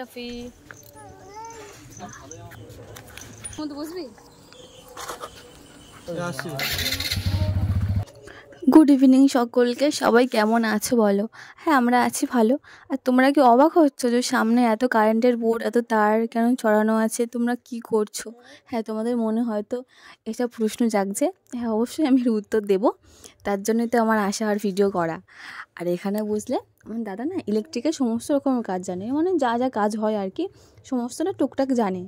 toffee good evening সকলকে সবাই কেমন আছো বলো হ্যাঁ আমরা আছি ভালো আর তোমরা কি অবাক হচ্ছ যে সামনে এত কারেন্টের বোর্ড এত তার কেন চড়ানো আছে তোমরা কি করছো হ্যাঁ তোমাদের মনে হয়তো এটা প্রশ্ন জাগছে হ্যাঁ অবশ্যই আমি উত্তর দেব তার জন্যই তো আমার আশা আর ভিডিও করা আর এখানে বুঝলে আমার মানে দাদা না ইলেকট্রিকের সমস্ত রকম কাজ জানে মানে যা যা কাজ হয় আর কি সমস্তটা টুকটাক জানে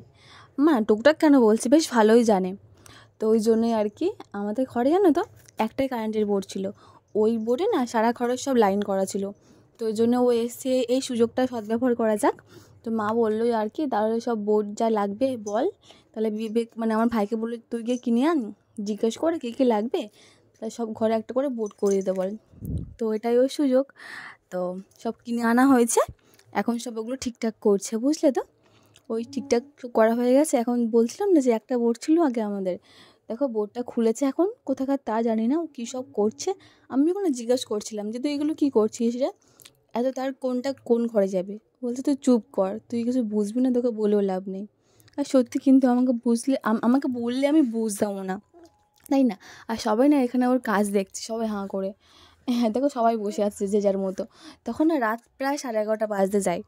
মা মানে টুকটাক কেন বলছি বেশ ভালোই জানে তো ওই জন্যই আর কি আমাদের ঘরে জানো তো একটাই কারেন্টের বোর্ড ছিল ওই বোর্ডে না সারা ঘরের সব লাইন করা ছিল তো ওই জন্য ও এসে এই সুযোগটা সদ্ব্যবহার করা যাক তো মা বললো আর কি তাহলে সব বোর্ড যা লাগবে বল তাহলে বিবেক মানে আমার ভাইকে বললো তুই গিয়ে কিনে আন জিজ্ঞেস করে কী কী লাগবে তাই সব ঘরে একটা করে বোট করে দিতে বলেন তো এটাই ওই সুযোগ তো সব কিনে আনা হয়েছে এখন সব ওগুলো ঠিকঠাক করছে বুঝলে তো ওই ঠিকঠাক করা হয়ে গেছে এখন বলছিলাম না যে একটা বোর্ড ছিল আগে আমাদের দেখো বোর্ডটা খুলেছে এখন কোথাকার তা জানি না কী সব করছে আমি ওখানে জিজ্ঞাসা করছিলাম যে তুই এগুলো কী করছিস রে এত তার কোনটা কোন ঘরে যাবে বলছে তুই চুপ কর তুই কিছু বুঝবি না তোকে বলেও লাভ নেই আর সত্যি কিন্তু আমাকে বুঝলে আমাকে বললে আমি বুঝতাম না তাই না আর সবাই না এখানে ওর কাজ দেখছে সবাই হাঁ করে হ্যাঁ দেখো সবাই বসে আছে যে যার মতো তখন না রাত প্রায় সাড়ে এগারোটা বাজতে যায়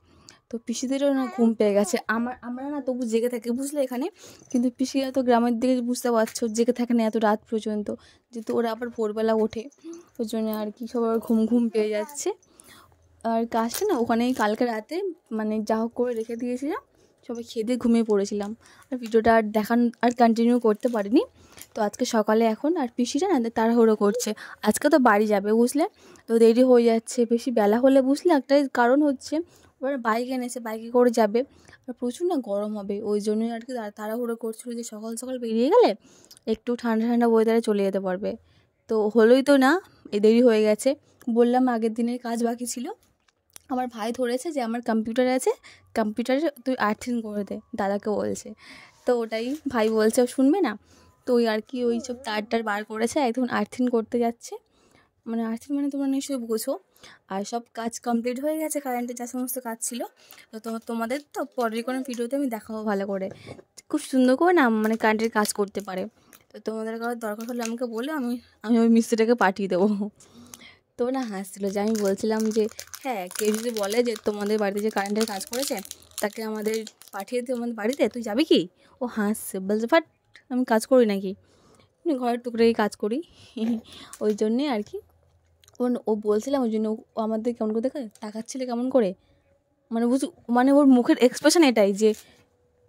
তো পিসিদেরও না ঘুম পেয়ে গেছে আমার আমরা না তবু জেগে থাকি বুঝলে এখানে কিন্তু পিসিরা তো গ্রামের দিকে বুঝতে পারছো জেগে থাকে না এত রাত পর্যন্ত যেহেতু ওরা আবার ভোরবেলা ওঠে ওর জন্য আর কি সবার ঘুম ঘুম পেয়ে যাচ্ছে আর কাজটা না ওখানে কালকে রাতে মানে যা হোক করে রেখে দিয়েছিলাম সবাই খেদে ঘুমিয়ে পড়েছিলাম আর ভিডিওটা আর দেখান আর কন্টিনিউ করতে পারিনি তো আজকে সকালে এখন আর পিসিটা না তাড়াহুড়ো করছে আজকে তো বাড়ি যাবে বুঝলে তো দেরি হয়ে যাচ্ছে বেশি বেলা হলে বুঝলে একটাই কারণ হচ্ছে এবার বাইক এনেছে বাইকে করে যাবে আর প্রচুর না গরম হবে ওই জন্যই আর কি তাড়াহুড়ো করছিল যে সকাল সকাল বেরিয়ে গেলে একটু ঠান্ডা ঠান্ডা ওয়েদারে চলে যেতে পারবে তো হলোই তো না এ দেরি হয়ে গেছে বললাম আগের দিনের কাজ বাকি ছিল আমার ভাই ধরেছে যে আমার কম্পিউটার আছে কম্পিউটারে তুই আর্থিং করে দে দাদাকে বলছে তো ওটাই ভাই বলছে ও শুনবে না তো ওই আর কি ওই সব তার টার বার করেছে এখন আর্থিং করতে যাচ্ছে মানে আর্থিং মানে তোমরা নিশ্চয়ই বুঝো আর সব কাজ কমপ্লিট হয়ে গেছে কারেন্টের যা সমস্ত কাজ ছিল তো তোমাদের তো পরের কোনো ভিডিওতে আমি দেখাবো ভালো করে খুব সুন্দর করে না মানে কারেন্টের কাজ করতে পারে তো তোমাদের কারোর দরকার হলে আমাকে বলে আমি আমি ওই মিস্ত্রিটাকে পাঠিয়ে দেবো তো না হাসছিলো যে আমি বলছিলাম যে হ্যাঁ কেউ যদি বলে যে তোমাদের বাড়িতে যে কারেন্টের কাজ করেছে তাকে আমাদের পাঠিয়ে দিও আমাদের বাড়িতে তুই যাবি কি ও হাসছে বলছে ফাট আমি কাজ করি নাকি ঘরের টুকরে কাজ করি ওই জন্যে আর কি ও বলছিলাম ওই জন্য ও আমাদের কেমন করে দেখা তাকাচ্ছিল কেমন করে মানে বুঝ মানে ওর মুখের এক্সপ্রেশন এটাই যে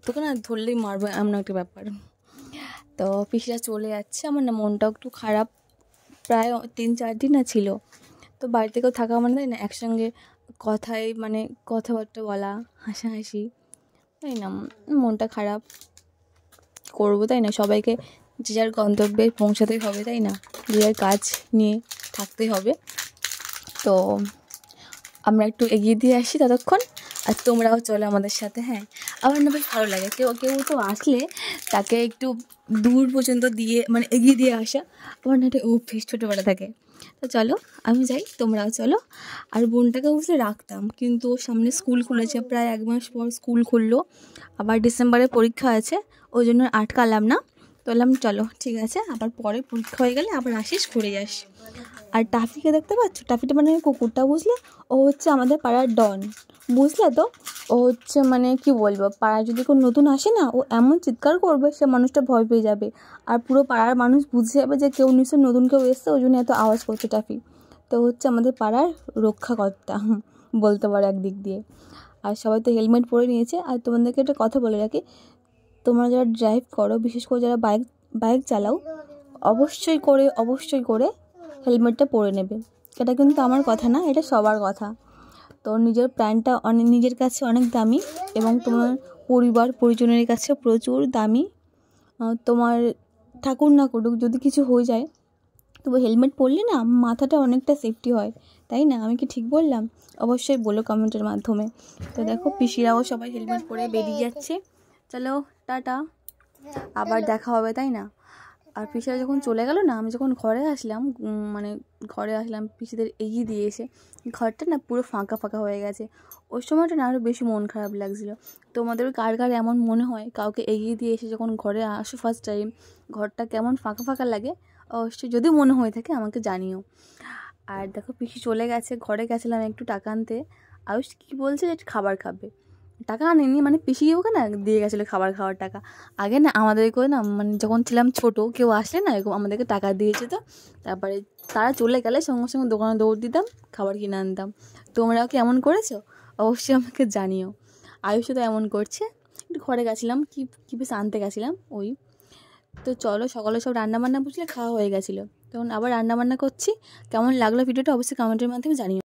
তোকে না ধরলেই মারবো এমন একটা ব্যাপার তো পিসিরা চলে যাচ্ছে আমার না মনটাও একটু খারাপ প্রায় তিন চার দিন না ছিল তো বাড়িতে কেউ থাকা মানে তাই না একসঙ্গে কথায় মানে কথাবার্তা বলা হাসাহাসি তাই না মনটা খারাপ করবো তাই না সবাইকে যে যার গন্তব্যে পৌঁছাতেই হবে তাই না যে যার কাজ নিয়ে থাকতেই হবে তো আমরা একটু এগিয়ে দিয়ে আসি ততক্ষণ আর তোমরাও চলো আমাদের সাথে হ্যাঁ আমার না বেশ ভালো লাগে কেউ কেউ তো আসলে তাকে একটু দূর পর্যন্ত দিয়ে মানে এগিয়ে দিয়ে আসা আমার না একটা ফেস ছোটোবেলা থাকে তো চলো আমি যাই তোমরাও চলো আর বোনটাকে বুঝলে রাখতাম কিন্তু ওর সামনে স্কুল খুলেছে প্রায় এক মাস পর স্কুল খুললো আবার ডিসেম্বরে পরীক্ষা আছে ওই জন্য আটকালাম না তো বললাম চলো ঠিক আছে আবার পরে পরীক্ষা হয়ে গেলে আবার আসিস ঘুরে যাস আর টাফিকে দেখতে পাচ্ছ টাফিটা মানে কুকুরটা বুঝলে ও হচ্ছে আমাদের পাড়ার ডন বুঝলে তো ও হচ্ছে মানে কি বলবো পাড়ায় যদি কোনো নতুন আসে না ও এমন চিৎকার করবে সে মানুষটা ভয় পেয়ে যাবে আর পুরো পাড়ার মানুষ বুঝে যাবে যে কেউ নিশ্চয় নতুন কেউ এসছে ওই জন্য এত আওয়াজ করছে টাফি তো হচ্ছে আমাদের পাড়ার রক্ষাকর্তা বলতে পারো একদিক দিয়ে আর সবাই তো হেলমেট পরে নিয়েছে আর তোমাদেরকে একটা কথা বলে রাখি তোমরা যারা ড্রাইভ করো বিশেষ করে যারা বাইক বাইক চালাও অবশ্যই করে অবশ্যই করে হেলমেটটা পরে নেবে এটা কিন্তু আমার কথা না এটা সবার কথা তো নিজের প্রাণটা অনেক নিজের কাছে অনেক দামি এবং তোমার পরিবার পরিজনের কাছে প্রচুর দামি তোমার ঠাকুর না করুক যদি কিছু হয়ে যায় তবু হেলমেট পরলে না মাথাটা অনেকটা সেফটি হয় তাই না আমি কি ঠিক বললাম অবশ্যই বলো কমেন্টের মাধ্যমে তো দেখো পিসিরাও সবাই হেলমেট পরে বেরিয়ে যাচ্ছে চলো টাটা আবার দেখা হবে তাই না আর পিসিরা যখন চলে গেল না আমি যখন ঘরে আসলাম মানে ঘরে আসলাম পিসিদের এগিয়ে দিয়ে এসে ঘরটা না পুরো ফাঁকা ফাঁকা হয়ে গেছে ওই সময়টা না আরও বেশি মন খারাপ লাগছিল তোমাদের কার কার এমন মনে হয় কাউকে এগিয়ে দিয়ে এসে যখন ঘরে আসো ফার্স্ট টাইম ঘরটা কেমন ফাঁকা ফাঁকা লাগে অবশ্যই যদি মনে হয়ে থাকে আমাকে জানিও আর দেখো পিসি চলে গেছে ঘরে গেছিলাম একটু টাকা আনতে আয়ুষ কী বলছে যে খাবার খাবে টাকা আনেনি মানে পিসি ওকে না দিয়ে গেছিলো খাবার খাওয়ার টাকা আগে না আমাদের করে না মানে যখন ছিলাম ছোট কেউ আসলে না এরকম আমাদেরকে টাকা দিয়েছে তো তারপরে তারা চলে গেলে সঙ্গে সঙ্গে দোকানে দৌড় দিতাম খাবার কিনে আনতাম তোমরাও কি এমন করেছো অবশ্যই আমাকে জানিও আয়ুষ তো এমন করছে একটু ঘরে গেছিলাম কি কী বেশ আনতে গেছিলাম ওই তো চলো সকালে সব রান্নাবান্না বুঝলে খাওয়া হয়ে গেছিলো তখন আবার রান্নাবান্না করছি কেমন লাগলো ভিডিওটা অবশ্যই কমেন্টের মাধ্যমে জানিও